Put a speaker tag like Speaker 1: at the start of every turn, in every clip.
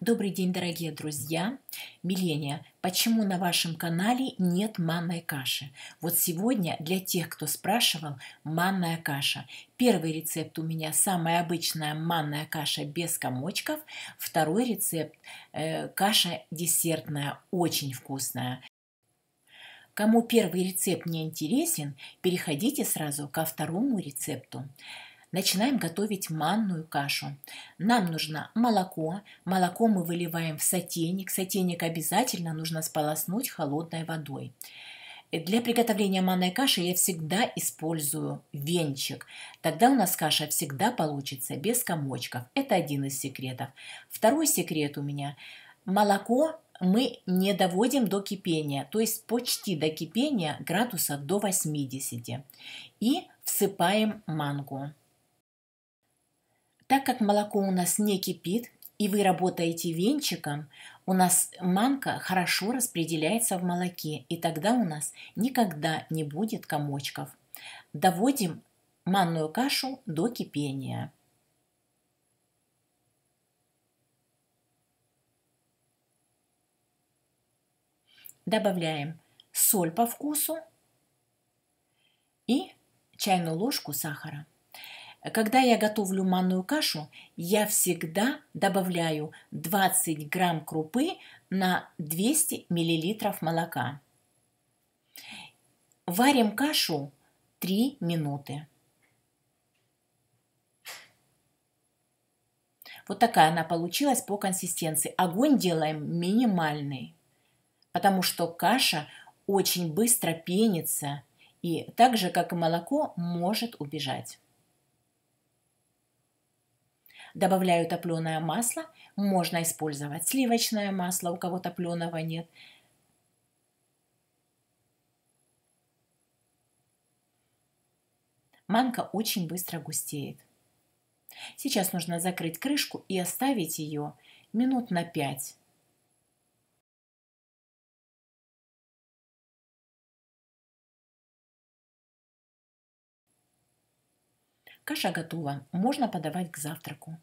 Speaker 1: Добрый день, дорогие друзья! Миления, почему на вашем канале нет манной каши? Вот сегодня для тех, кто спрашивал, манная каша. Первый рецепт у меня самая обычная манная каша без комочков. Второй рецепт э, каша десертная, очень вкусная. Кому первый рецепт не интересен, переходите сразу ко второму рецепту. Начинаем готовить манную кашу. Нам нужно молоко. Молоко мы выливаем в сотейник. Сотейник обязательно нужно сполоснуть холодной водой. Для приготовления манной каши я всегда использую венчик. Тогда у нас каша всегда получится без комочков. Это один из секретов. Второй секрет у меня. Молоко мы не доводим до кипения, то есть почти до кипения градусов до 80. И всыпаем мангу. Так как молоко у нас не кипит, и вы работаете венчиком, у нас манка хорошо распределяется в молоке, и тогда у нас никогда не будет комочков. Доводим манную кашу до кипения. Добавляем соль по вкусу и чайную ложку сахара. Когда я готовлю манную кашу, я всегда добавляю 20 грамм крупы на 200 миллилитров молока. Варим кашу 3 минуты. Вот такая она получилась по консистенции. Огонь делаем минимальный, потому что каша очень быстро пенится и так же, как и молоко, может убежать. Добавляю топленое масло. Можно использовать сливочное масло, у кого топленого нет. Манка очень быстро густеет. Сейчас нужно закрыть крышку и оставить ее минут на 5. Каша готова, можно подавать к завтраку.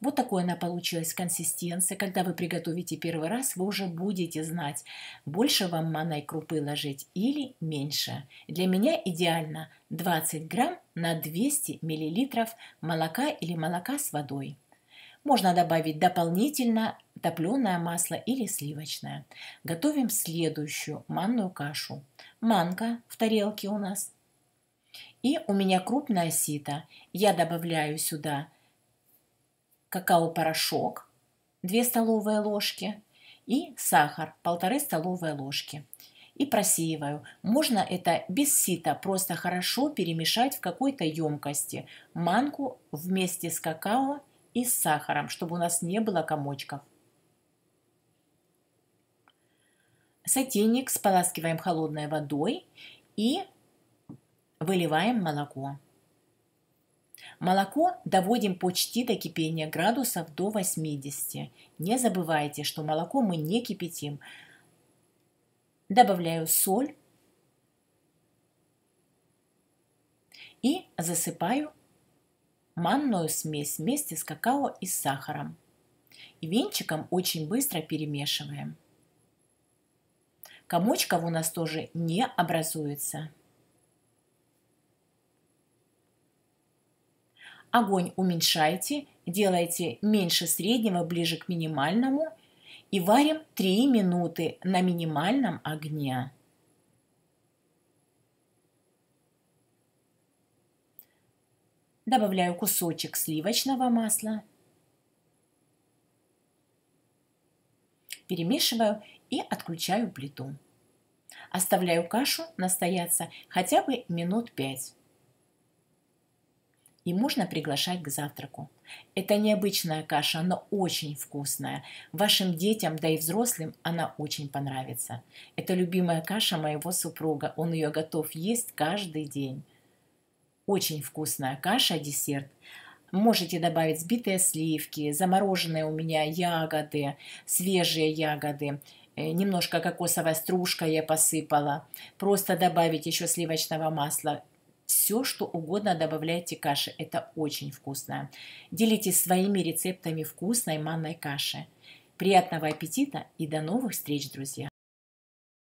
Speaker 1: Вот такой она получилась консистенция. Когда вы приготовите первый раз, вы уже будете знать, больше вам манной крупы ложить или меньше. Для меня идеально 20 грамм на 200 миллилитров молока или молока с водой. Можно добавить дополнительно топленое масло или сливочное. Готовим следующую манную кашу. Манка в тарелке у нас и у меня крупная сито. Я добавляю сюда какао-порошок 2 столовые ложки и сахар 1,5 столовые ложки. И просеиваю. Можно это без сита просто хорошо перемешать в какой-то емкости. Манку вместе с какао и с сахаром, чтобы у нас не было комочков. Сотейник споласкиваем холодной водой и Выливаем молоко. Молоко доводим почти до кипения градусов до 80. Не забывайте, что молоко мы не кипятим. Добавляю соль и засыпаю манную смесь вместе с какао и с сахаром. И венчиком очень быстро перемешиваем. Комочков у нас тоже не образуется. огонь уменьшайте, делайте меньше среднего, ближе к минимальному и варим 3 минуты на минимальном огне. Добавляю кусочек сливочного масла. Перемешиваю и отключаю плиту. Оставляю кашу настояться хотя бы минут 5 и можно приглашать к завтраку. Это необычная каша, но очень вкусная. Вашим детям, да и взрослым она очень понравится. Это любимая каша моего супруга, он ее готов есть каждый день. Очень вкусная каша, десерт. Можете добавить сбитые сливки, замороженные у меня ягоды, свежие ягоды э, немножко кокосовая стружка я посыпала. Просто добавить еще сливочного масла все, что угодно добавляйте к каше. Это очень вкусно. Делитесь своими рецептами вкусной манной каши. Приятного аппетита и до новых встреч, друзья!